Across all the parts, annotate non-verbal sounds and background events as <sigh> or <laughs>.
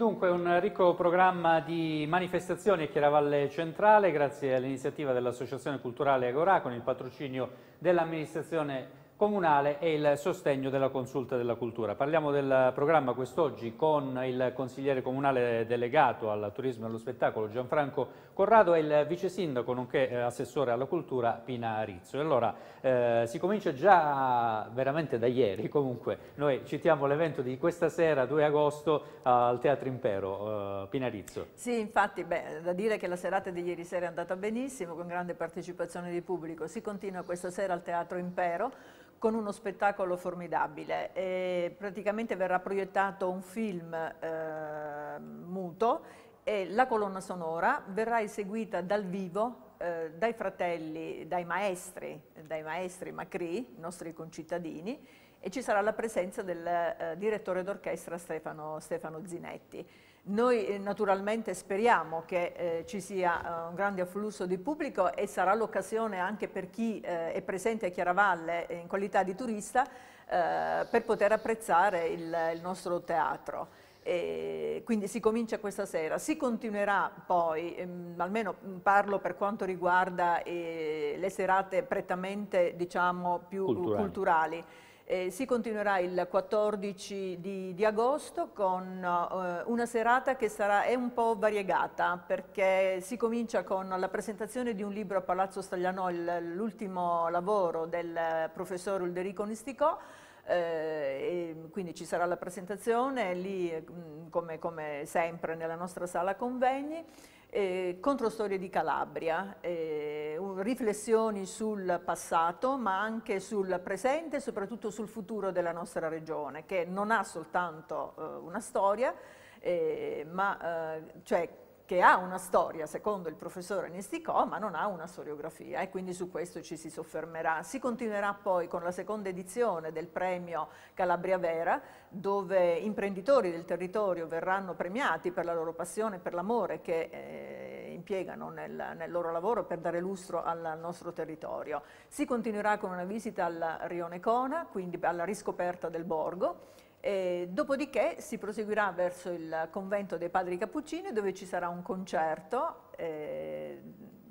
Dunque un ricco programma di manifestazioni a Chiaravalle Centrale grazie all'iniziativa dell'Associazione Culturale Agora, con il patrocinio dell'amministrazione comunale e il sostegno della consulta della cultura. Parliamo del programma quest'oggi con il consigliere comunale delegato al turismo e allo spettacolo Gianfranco Corrado e il vice sindaco nonché eh, assessore alla cultura Pina Arizzo. E allora eh, si comincia già veramente da ieri comunque, noi citiamo l'evento di questa sera 2 agosto al Teatro Impero, eh, Pina Arizzo. Sì infatti beh, da dire che la serata di ieri sera è andata benissimo con grande partecipazione di pubblico, si continua questa sera al Teatro Impero con uno spettacolo formidabile. E praticamente verrà proiettato un film eh, muto e la colonna sonora verrà eseguita dal vivo eh, dai fratelli, dai maestri, dai maestri Macri, nostri concittadini, e ci sarà la presenza del eh, direttore d'orchestra Stefano, Stefano Zinetti. Noi eh, naturalmente speriamo che eh, ci sia eh, un grande afflusso di pubblico e sarà l'occasione anche per chi eh, è presente a Chiaravalle eh, in qualità di turista eh, per poter apprezzare il, il nostro teatro. E quindi si comincia questa sera, si continuerà poi, ehm, almeno mm, parlo per quanto riguarda eh, le serate prettamente diciamo, più culturali. culturali eh, si continuerà il 14 di, di agosto con eh, una serata che sarà, è un po' variegata perché si comincia con la presentazione di un libro a Palazzo Staglianò, l'ultimo lavoro del professor Ulderico Nisticò, eh, quindi ci sarà la presentazione lì mm, come, come sempre nella nostra sala convegni eh, Controstorie di Calabria, eh, un, riflessioni sul passato ma anche sul presente e soprattutto sul futuro della nostra regione che non ha soltanto eh, una storia, eh, ma eh, cioè che ha una storia, secondo il professore Nisticò, ma non ha una storiografia e quindi su questo ci si soffermerà. Si continuerà poi con la seconda edizione del premio Calabria Vera, dove imprenditori del territorio verranno premiati per la loro passione e per l'amore che eh, impiegano nel, nel, loro lavoro per dare lustro al nostro territorio. Si continuerà con una visita al Rione Cona, quindi alla riscoperta del borgo, e dopodiché si proseguirà verso il convento dei Padri Cappuccini dove ci sarà un concerto, eh,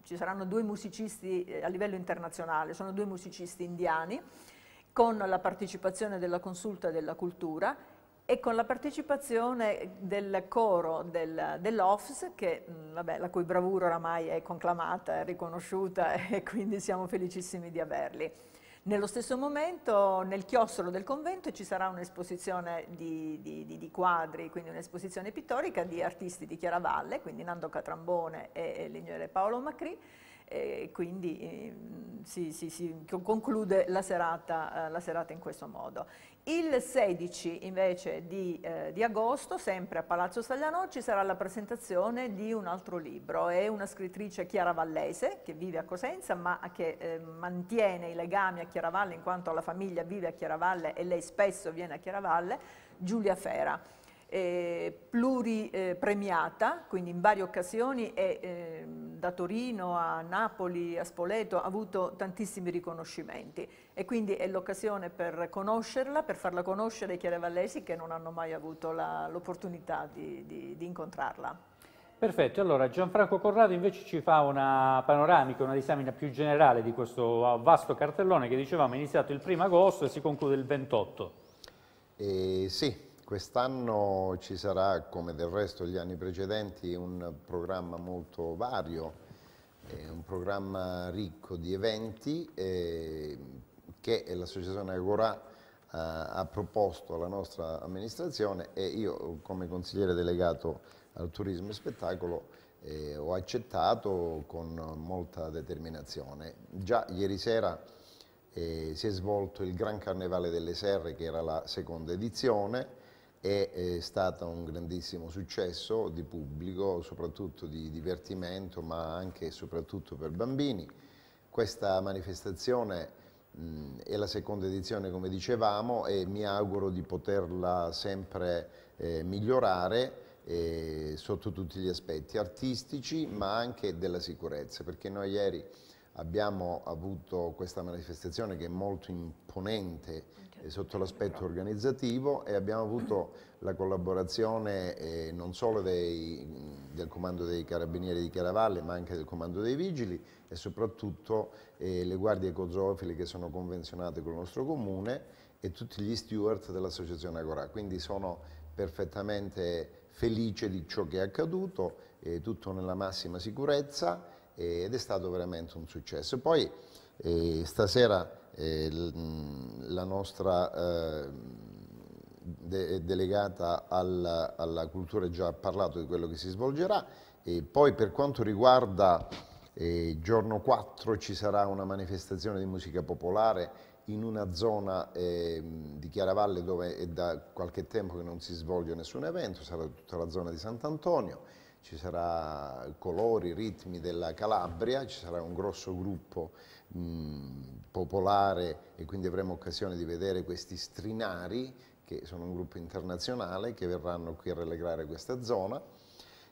ci saranno due musicisti eh, a livello internazionale, sono due musicisti indiani, con la partecipazione della consulta della cultura e con la partecipazione del coro del, dell'OFS, mm, la cui bravura oramai è conclamata, è riconosciuta <laughs> e quindi siamo felicissimi di averli. Nello stesso momento nel chiostro del convento ci sarà un'esposizione di, di, di, di, quadri, quindi un'esposizione pittorica di artisti di Chiaravalle, quindi Nando Catrambone e, e l'ingegnere Paolo Macri, e quindi ehm, si, si, si conclude la serata, eh, la serata, in questo modo. Il 16 invece di, eh, di agosto, sempre a Palazzo Stagliano, ci sarà la presentazione di un altro libro, è una scrittrice Chiara Vallese che vive a Cosenza ma che eh, mantiene i legami a Chiaravalle in quanto la famiglia vive a Chiaravalle e lei spesso viene a Chiaravalle, Giulia Fera. Eh, pluripremiata, quindi in varie occasioni e ehm, da Torino a Napoli, a Spoleto, ha avuto tantissimi riconoscimenti e quindi è l'occasione per conoscerla, per farla conoscere ai chiarevallesi che non hanno mai avuto l'opportunità di, di, di incontrarla. Perfetto, allora Gianfranco Corrado invece ci fa una panoramica, una disamina più generale di questo vasto cartellone che dicevamo è iniziato il 1 agosto e si conclude il 28. Eh, sì, Quest'anno ci sarà, come del resto gli anni precedenti, un programma molto vario, eh, un programma ricco di eventi eh, che l'associazione Agora eh, ha proposto alla nostra amministrazione e io come consigliere delegato al turismo e spettacolo ho accettato con molta determinazione. Già ieri sera si è svolto il Gran Carnevale delle Serre che era la seconda edizione è, è stato un grandissimo successo di pubblico, soprattutto di divertimento, ma anche e soprattutto per bambini. Questa manifestazione mh, è la seconda edizione, come dicevamo, e mi auguro di poterla sempre eh, migliorare eh, sotto tutti gli aspetti artistici, ma anche della sicurezza, perché noi ieri abbiamo avuto questa manifestazione che è molto imponente certo. eh, sotto l'aspetto organizzativo e abbiamo avuto la collaborazione eh, non solo dei, del Comando dei Carabinieri di Chiaravalle ma anche del Comando dei Vigili e soprattutto eh, le guardie cozofili che sono convenzionate con il nostro comune e tutti gli steward dell'associazione Agora, quindi sono perfettamente felice di ciò che è accaduto, eh, tutto nella massima sicurezza eh, ed è stato veramente un successo. Poi eh, stasera eh, mm, la nostra eh, de delegata alla, alla, cultura già parlato di quello che si svolgerà e poi per quanto riguarda eh, giorno 4 ci sarà una manifestazione di musica popolare in una zona eh, di Chiaravalle dove è da qualche tempo che non si svolge nessun evento, sarà tutta la zona di Sant'Antonio ci sarà colori, ritmi della Calabria, ci sarà un grosso gruppo mh, mm, popolare e quindi avremo occasione di vedere questi strinari che sono un gruppo internazionale che verranno qui a rallegrare questa zona.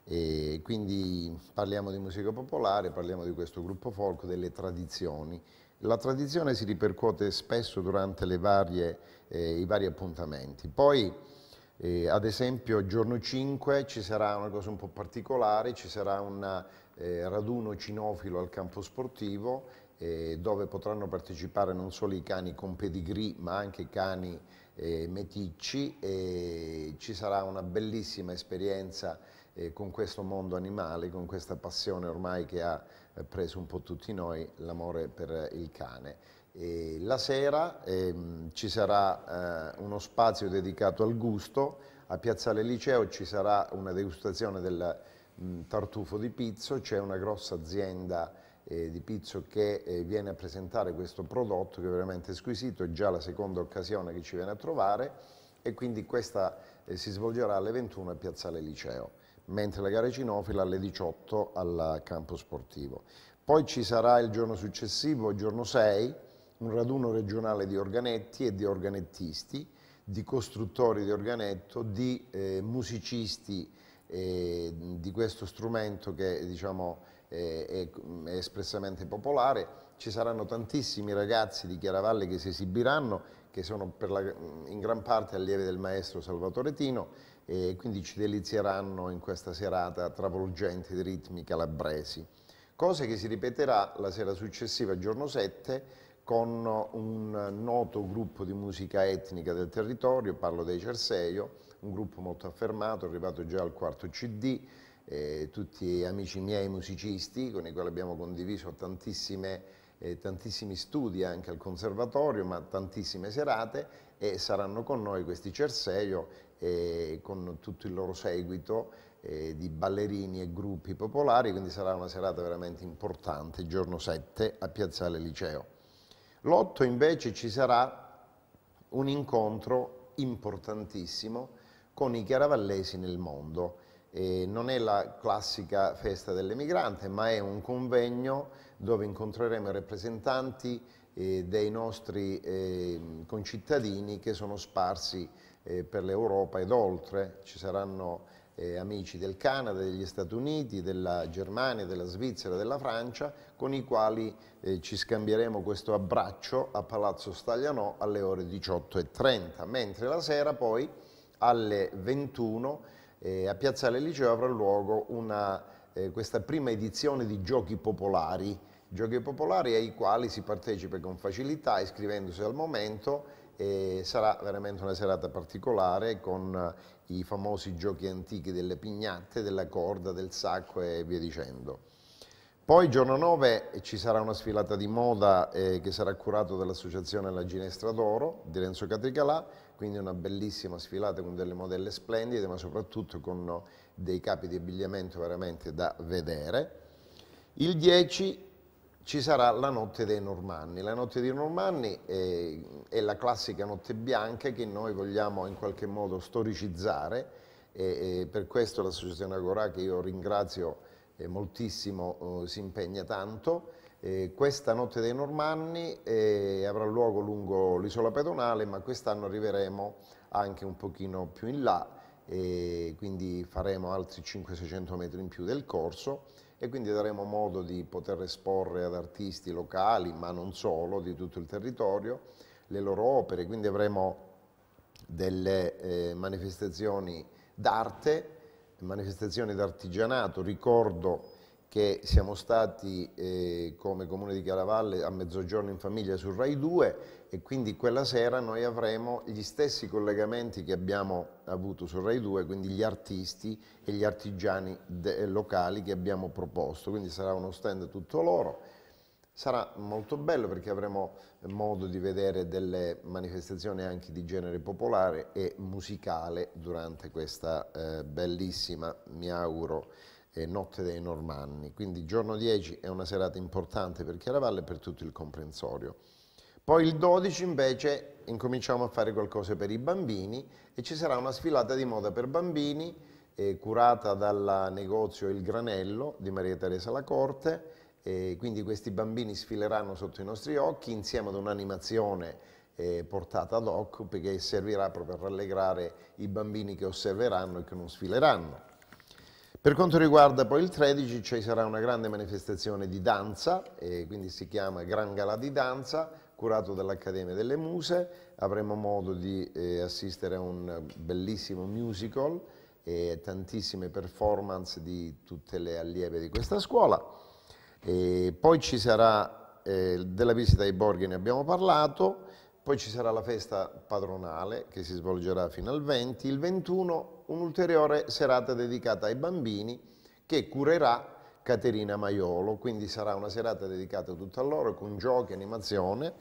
E quindi parliamo di musica popolare, parliamo di questo gruppo folk, delle tradizioni. La tradizione si ripercuote spesso durante varie, eh, i vari appuntamenti. Poi e ad esempio giorno 5 ci sarà una cosa un po' particolare, ci sarà un eh, raduno cinofilo al campo sportivo eh, dove potranno partecipare non solo i cani con pedigree ma anche i cani eh, meticci e ci sarà una bellissima esperienza eh, con questo mondo animale, con questa passione ormai che ha eh, preso un po' tutti noi, l'amore per il cane. E la sera ehm, ci sarà eh, uno spazio dedicato al gusto, a Piazzale Liceo ci sarà una degustazione del mh, mm, tartufo di pizzo, c'è una grossa azienda eh, di pizzo che eh, viene a presentare questo prodotto che è veramente squisito, è già la seconda occasione che ci viene a trovare e quindi questa eh, si svolgerà alle 21 a Piazzale Liceo, mentre la gara cinofila alle 18 al campo sportivo. Poi ci sarà il giorno successivo, il giorno 6, un raduno regionale di organetti e di organettisti, di costruttori di organetto, di eh, musicisti eh, di questo strumento che diciamo, eh, è, è, espressamente popolare. Ci saranno tantissimi ragazzi di Chiaravalle che si esibiranno, che sono la, in gran parte allievi del maestro Salvatore Tino e quindi ci delizieranno in questa serata travolgente di ritmi calabresi. Cosa che si ripeterà la sera successiva, giorno 7, con un noto gruppo di musica etnica del territorio, parlo dei Cerseio, un gruppo molto affermato, arrivato già al quarto CD, eh, tutti amici miei musicisti con i quali abbiamo condiviso eh, tantissimi studi anche al conservatorio, ma tantissime serate e saranno con noi questi Cerseio eh, con tutto il loro seguito eh, di ballerini e gruppi popolari, quindi sarà una serata veramente importante, giorno 7 a Piazzale Liceo. L'8 invece ci sarà un incontro importantissimo con i chiaravallesi nel mondo. E non è la classica festa dell'emigrante, ma è un convegno dove incontreremo i rappresentanti eh, dei nostri ehm, concittadini che sono sparsi eh, per l'Europa ed oltre. Ci saranno eh, amici del Canada, degli Stati Uniti, della Germania, della Svizzera, della Francia, con i quali eh, ci scambieremo questo abbraccio a Palazzo Staglianò alle ore 18.30, mentre la sera poi alle 21 eh, a Piazzale Liceo avrà luogo una, eh, questa prima edizione di Giochi Popolari, Giochi Popolari ai quali si partecipa con facilità iscrivendosi al momento e sarà veramente una serata particolare con eh, i famosi giochi antichi delle pignatte, della corda, del sacco e via dicendo. Poi giorno 9 ci sarà una sfilata di moda eh, che sarà curata dall'associazione La Ginestra d'Oro di Renzo Catricalà, quindi una bellissima sfilata con delle modelle splendide ma soprattutto con eh, dei capi di abbigliamento veramente da vedere. Il 10 ci sarà la notte dei Normanni. La notte dei Normanni è, è la classica notte bianca che noi vogliamo in qualche modo storicizzare e, e per questo l'associazione Agora che io ringrazio eh, moltissimo, eh, si impegna tanto. Eh, questa notte dei Normanni eh, avrà luogo lungo l'isola pedonale, ma quest'anno arriveremo anche un pochino più in là, eh, quindi faremo altri 500-600 metri in più del corso e quindi daremo modo di poter esporre ad artisti locali, ma non solo, di tutto il territorio, le loro opere, quindi avremo delle eh, manifestazioni d'arte, manifestazioni d'artigianato, ricordo che siamo stati eh, come Comune di Chiaravalle a mezzogiorno in famiglia su Rai 2 e quindi quella sera noi avremo gli stessi collegamenti che abbiamo avuto su Rai 2, quindi gli artisti e gli artigiani eh, locali che abbiamo proposto, quindi sarà uno stand tutto loro. Sarà molto bello perché avremo modo di vedere delle manifestazioni anche di genere popolare e musicale durante questa eh, bellissima, mi auguro, Notte dei Normanni, quindi giorno 10 è una serata importante per Chiaravalle e per tutto il comprensorio. Poi il 12 invece incominciamo a fare qualcosa per i bambini e ci sarà una sfilata di moda per bambini eh, curata dal negozio Il Granello di Maria Teresa Lacorte, eh, quindi questi bambini sfileranno sotto i nostri occhi insieme ad un'animazione eh, portata ad hoc che servirà proprio a rallegrare i bambini che osserveranno e che non sfileranno. Per quanto riguarda poi il 13 ci sarà una grande manifestazione di danza, e quindi si chiama Gran Gala di Danza, curato dall'Accademia delle Muse, avremo modo di eh, assistere a un bellissimo musical e tantissime performance di tutte le allieve di questa scuola. E poi ci sarà eh, della visita ai borghi, ne abbiamo parlato, poi ci sarà la festa padronale che si svolgerà fino al 20, il 21 un'ulteriore serata dedicata ai bambini che curerà Caterina Maiolo, quindi sarà una serata dedicata tutta a loro con giochi, animazione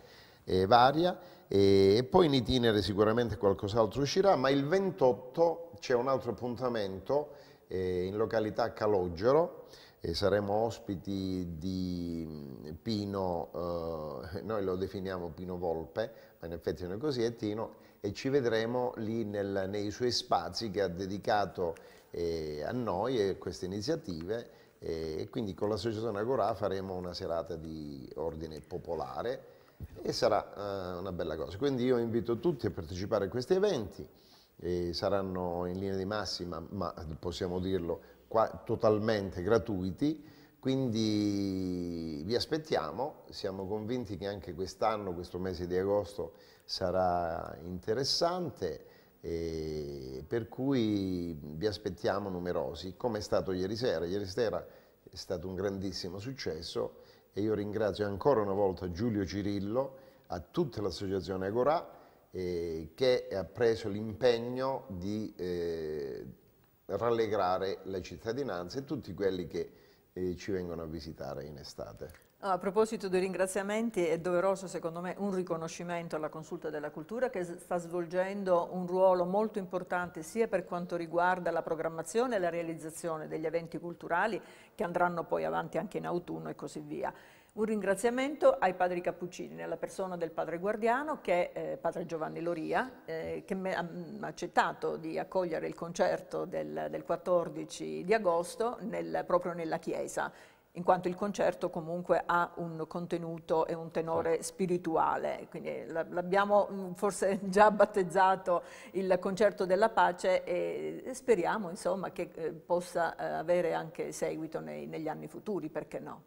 eh, varia e, poi in itinere sicuramente qualcos'altro uscirà, ma il 28 c'è un altro appuntamento eh, in località Calogero e saremo ospiti di mm, Pino, eh, noi lo definiamo Pino Volpe, ma in effetti non è così, è Tino, e ci vedremo lì nel, nei suoi spazi che ha dedicato eh, a noi e a queste iniziative eh, e quindi con l'associazione Agora faremo una serata di ordine popolare e sarà eh, una bella cosa. Quindi io invito tutti a partecipare a questi eventi, saranno in linea di massima, ma possiamo dirlo qua, totalmente gratuiti quindi vi aspettiamo, siamo convinti che anche quest'anno, questo mese di agosto, sarà interessante, per cui vi aspettiamo numerosi, come è stato ieri sera. Ieri sera è stato un grandissimo successo e io ringrazio ancora una volta Giulio Cirillo, a tutta l'associazione Agorà, eh, che ha preso l'impegno di eh, rallegrare la cittadinanza e tutti quelli che eh, ci vengono a visitare in estate. A proposito dei ringraziamenti, è doveroso secondo me un riconoscimento alla Consulta della Cultura che sta svolgendo un ruolo molto importante sia per quanto riguarda la programmazione e la realizzazione degli eventi culturali che andranno poi avanti anche in autunno e così via, un ringraziamento ai padri Cappuccini, nella persona del padre Guardiano, che è eh, padre Giovanni Loria, eh, che mm, ha accettato di accogliere il concerto del, del 14 di agosto nel, proprio nella chiesa in quanto il concerto comunque ha un contenuto e un tenore certo. spirituale, quindi l'abbiamo mm, forse <laughs> già battezzato il concerto della pace e speriamo insomma, che eh, possa eh, avere anche seguito nei, negli anni futuri, perché no?